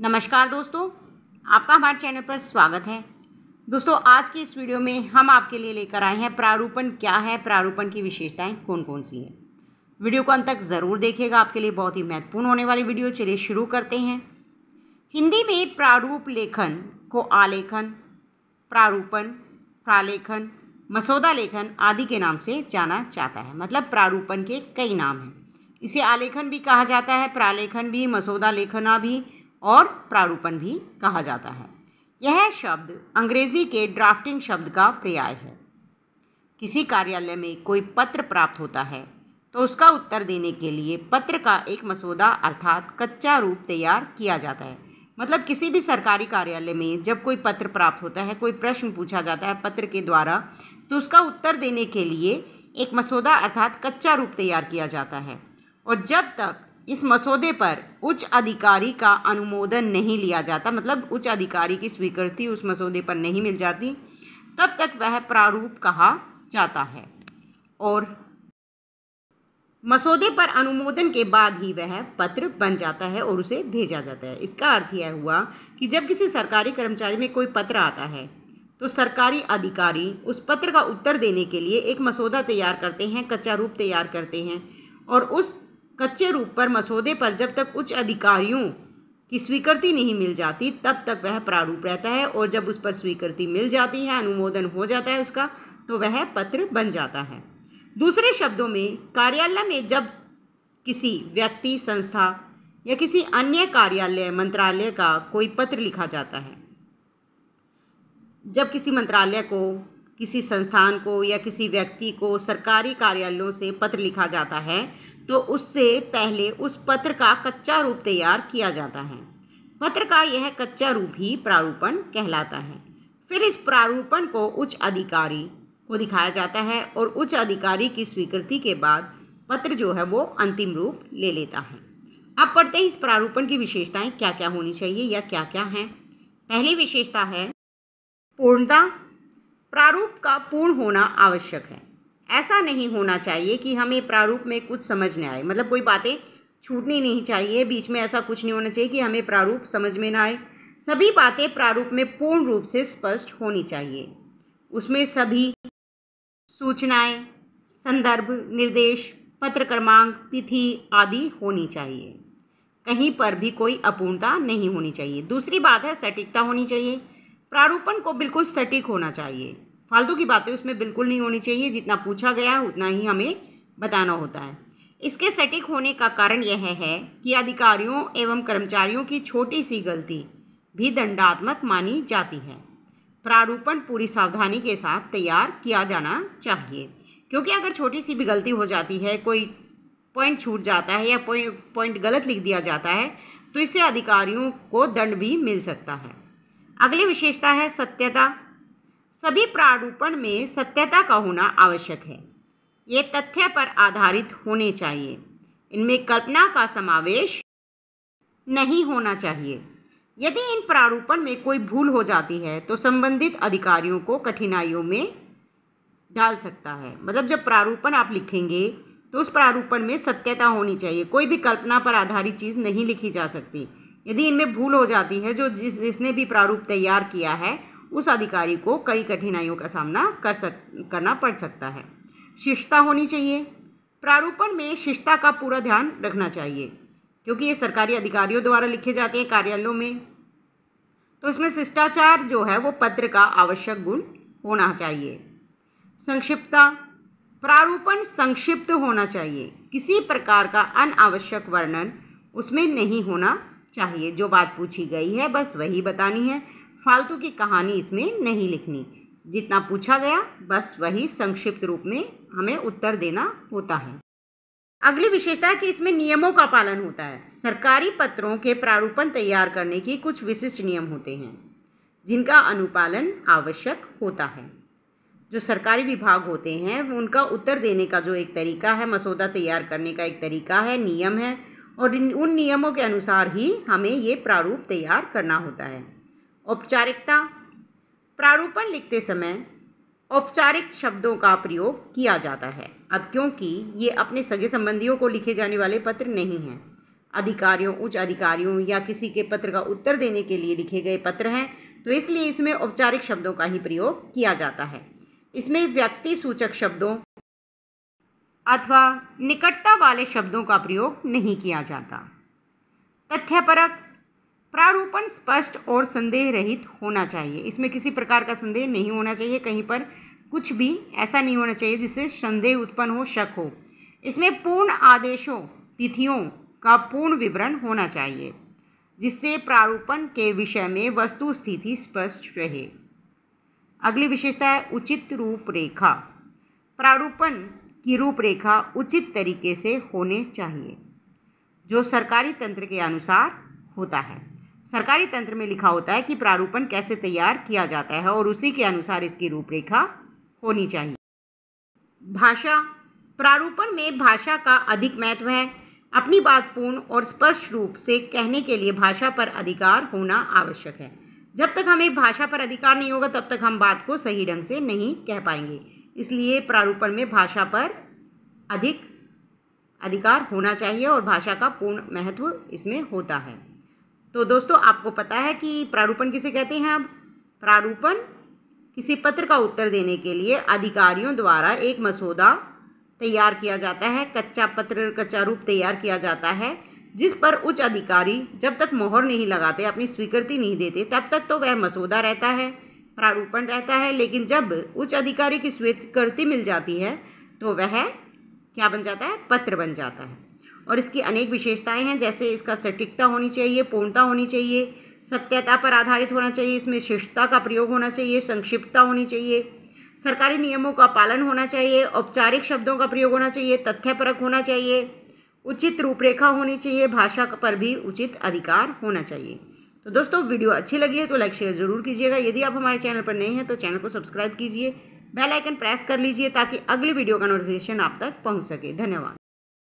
नमस्कार दोस्तों आपका हमारे चैनल पर स्वागत है दोस्तों आज की इस वीडियो में हम आपके लिए लेकर आए हैं प्रारूपण क्या है प्रारूपण की विशेषताएं कौन कौन सी हैं वीडियो को अंत तक ज़रूर देखिएगा आपके लिए बहुत ही महत्वपूर्ण होने वाली वीडियो चलिए शुरू करते हैं हिंदी में प्रारूप लेखन को आलेखन प्रारूपण प्रालेखन मसौदा लेखन आदि के नाम से जाना जाता है मतलब प्रारूपण के कई नाम हैं इसे आलेखन भी कहा जाता है प्रालेखन भी मसौदा लेखना भी और प्रारूपण भी कहा जाता है यह शब्द अंग्रेजी के ड्राफ्टिंग शब्द का पर्याय है किसी कार्यालय में कोई पत्र प्राप्त होता है तो उसका उत्तर देने के लिए पत्र का एक मसौदा अर्थात कच्चा रूप तैयार किया जाता है मतलब किसी भी सरकारी कार्यालय में जब कोई पत्र प्राप्त होता है कोई प्रश्न पूछा जाता है पत्र के द्वारा तो उसका उत्तर देने के लिए एक मसौदा अर्थात कच्चा रूप तैयार किया जाता है और जब तक इस मसौदे पर उच्च अधिकारी का अनुमोदन नहीं लिया जाता मतलब उच्च अधिकारी की स्वीकृति उस मसौदे पर नहीं मिल जाती तब तक वह प्रारूप कहा जाता है और मसौदे पर अनुमोदन के बाद ही वह पत्र बन जाता है और उसे भेजा जाता है इसका अर्थ यह हुआ कि जब किसी सरकारी कर्मचारी में कोई पत्र आता है तो सरकारी अधिकारी उस पत्र का उत्तर देने के लिए एक मसौदा तैयार करते हैं कच्चा रूप तैयार करते हैं और उस कच्चे रूप पर मसौदे पर जब तक उच्च अधिकारियों की स्वीकृति नहीं मिल जाती तब तक वह प्रारूप रहता है और जब उस पर स्वीकृति मिल जाती है अनुमोदन हो जाता है उसका तो वह पत्र बन जाता है दूसरे शब्दों में कार्यालय में जब किसी व्यक्ति संस्था या किसी अन्य कार्यालय मंत्रालय का कोई पत्र लिखा जाता है जब किसी मंत्रालय को किसी संस्थान को या किसी व्यक्ति को सरकारी कार्यालयों से पत्र लिखा जाता है तो उससे पहले उस पत्र का कच्चा रूप तैयार किया जाता है पत्र का यह कच्चा रूप ही प्रारूपण कहलाता है फिर इस प्रारूपण को उच्च अधिकारी को दिखाया जाता है और उच्च अधिकारी की स्वीकृति के बाद पत्र जो है वो अंतिम रूप ले लेता है अब पढ़ते हैं इस प्रारूपण की विशेषताएं क्या क्या होनी चाहिए या क्या क्या हैं पहली विशेषता है पूर्णता प्रारूप का पूर्ण होना आवश्यक है ऐसा नहीं होना चाहिए कि हमें प्रारूप में कुछ समझ न आए मतलब कोई बातें छूटनी नहीं चाहिए बीच में ऐसा कुछ नहीं होना चाहिए कि हमें प्रारूप समझ में ना आए सभी बातें प्रारूप में पूर्ण रूप से स्पष्ट होनी चाहिए उसमें सभी सूचनाएं, संदर्भ निर्देश पत्र क्रमांक तिथि आदि होनी चाहिए कहीं पर भी कोई अपूर्णता नहीं होनी चाहिए दूसरी बात है सटीकता होनी चाहिए प्रारूपण को बिल्कुल सटीक होना चाहिए फालतू की बातें उसमें बिल्कुल नहीं होनी चाहिए जितना पूछा गया है उतना ही हमें बताना होता है इसके सटीक होने का कारण यह है कि अधिकारियों एवं कर्मचारियों की छोटी सी गलती भी दंडात्मक मानी जाती है प्रारूपण पूरी सावधानी के साथ तैयार किया जाना चाहिए क्योंकि अगर छोटी सी भी गलती हो जाती है कोई पॉइंट छूट जाता है या पॉइंट गलत लिख दिया जाता है तो इससे अधिकारियों को दंड भी मिल सकता है अगली विशेषता है सत्यता सभी प्रारूपण में सत्यता का होना आवश्यक है ये तथ्य पर आधारित होने चाहिए इनमें कल्पना का समावेश नहीं होना चाहिए यदि इन प्रारूपण में कोई भूल हो जाती है तो संबंधित अधिकारियों को कठिनाइयों में डाल सकता है मतलब जब प्रारूपण आप लिखेंगे तो उस प्रारूपण में सत्यता होनी चाहिए कोई भी कल्पना पर आधारित चीज़ नहीं लिखी जा सकती यदि इनमें भूल हो जाती है जो जिस जिसने भी प्रारूप तैयार किया है उस अधिकारी को कई कठिनाइयों का सामना कर सक करना पड़ सकता है शिष्टता होनी चाहिए प्रारूपण में शिष्टता का पूरा ध्यान रखना चाहिए क्योंकि ये सरकारी अधिकारियों द्वारा लिखे जाते हैं कार्यालयों में तो इसमें शिष्टाचार जो है वो पत्र का आवश्यक गुण होना चाहिए संक्षिप्तता प्रारूपण संक्षिप्त होना चाहिए किसी प्रकार का अनावश्यक वर्णन उसमें नहीं होना चाहिए जो बात पूछी गई है बस वही बतानी है फालतू की कहानी इसमें नहीं लिखनी जितना पूछा गया बस वही संक्षिप्त रूप में हमें उत्तर देना होता है अगली विशेषता है कि इसमें नियमों का पालन होता है सरकारी पत्रों के प्रारूपण तैयार करने की कुछ विशिष्ट नियम होते हैं जिनका अनुपालन आवश्यक होता है जो सरकारी विभाग होते हैं उनका उत्तर देने का जो एक तरीका है मसौदा तैयार करने का एक तरीका है नियम है और उन नियमों के अनुसार ही हमें ये प्रारूप तैयार करना होता है औपचारिकता प्रारूपण लिखते समय औपचारिक शब्दों का प्रयोग किया जाता है अब क्योंकि ये अपने सगे संबंधियों को लिखे जाने वाले पत्र नहीं हैं अधिकारियों उच्च अधिकारियों या किसी के पत्र का उत्तर देने के लिए लिखे गए पत्र हैं तो इसलिए इसमें औपचारिक शब्दों का ही प्रयोग किया जाता है इसमें व्यक्ति सूचक शब्दों अथवा निकटता वाले शब्दों का प्रयोग नहीं किया जाता तथ्यपरक प्रारूपण स्पष्ट और संदेह रहित होना चाहिए इसमें किसी प्रकार का संदेह नहीं होना चाहिए कहीं पर कुछ भी ऐसा नहीं होना चाहिए जिससे संदेह उत्पन्न हो शक हो इसमें पूर्ण आदेशों तिथियों का पूर्ण विवरण होना चाहिए जिससे प्रारूपण के विषय में वस्तु स्थिति स्पष्ट रहे अगली विशेषता है उचित रूपरेखा प्रारूपण की रूपरेखा उचित तरीके से होने चाहिए जो सरकारी तंत्र के अनुसार होता है सरकारी तंत्र में लिखा होता है कि प्रारूपण कैसे तैयार किया जाता है और उसी के अनुसार इसकी रूपरेखा होनी चाहिए भाषा प्रारूपण में भाषा का अधिक महत्व है अपनी बात पूर्ण और स्पष्ट रूप से कहने के लिए भाषा पर अधिकार होना आवश्यक है जब तक हमें भाषा पर अधिकार नहीं होगा तब तक हम बात को सही ढंग से नहीं कह पाएंगे इसलिए प्रारूपण में भाषा पर अधिक अधिकार होना चाहिए और भाषा का पूर्ण महत्व इसमें होता है तो दोस्तों आपको पता है कि प्रारूपण किसे कहते हैं अब प्रारूपण किसी पत्र का उत्तर देने के लिए अधिकारियों द्वारा एक मसौदा तैयार किया जाता है कच्चा पत्र कच्चा रूप तैयार किया जाता है जिस पर उच्च अधिकारी जब तक मोहर नहीं लगाते अपनी स्वीकृति नहीं देते तब तक तो वह मसौदा रहता है प्रारूपण रहता है लेकिन जब उच्च अधिकारी की स्वीकृति मिल जाती है तो वह क्या बन जाता है पत्र बन जाता है और इसकी अनेक विशेषताएं हैं जैसे इसका सटीकता होनी चाहिए पूर्णता होनी चाहिए सत्यता पर आधारित होना चाहिए इसमें शिष्टता का प्रयोग होना चाहिए संक्षिप्तता होनी चाहिए सरकारी नियमों का पालन होना चाहिए औपचारिक शब्दों का प्रयोग होना चाहिए तथ्यपरक होना चाहिए उचित रूपरेखा होनी चाहिए भाषा पर भी उचित अधिकार होना चाहिए तो दोस्तों वीडियो अच्छी लगी है तो लाइक शेयर ज़रूर कीजिएगा यदि आप हमारे चैनल पर नए हैं तो चैनल को सब्सक्राइब कीजिए बेल आइकन प्रेस कर लीजिए ताकि अगली वीडियो का नोटिफिकेशन आप तक पहुंच सके धन्यवाद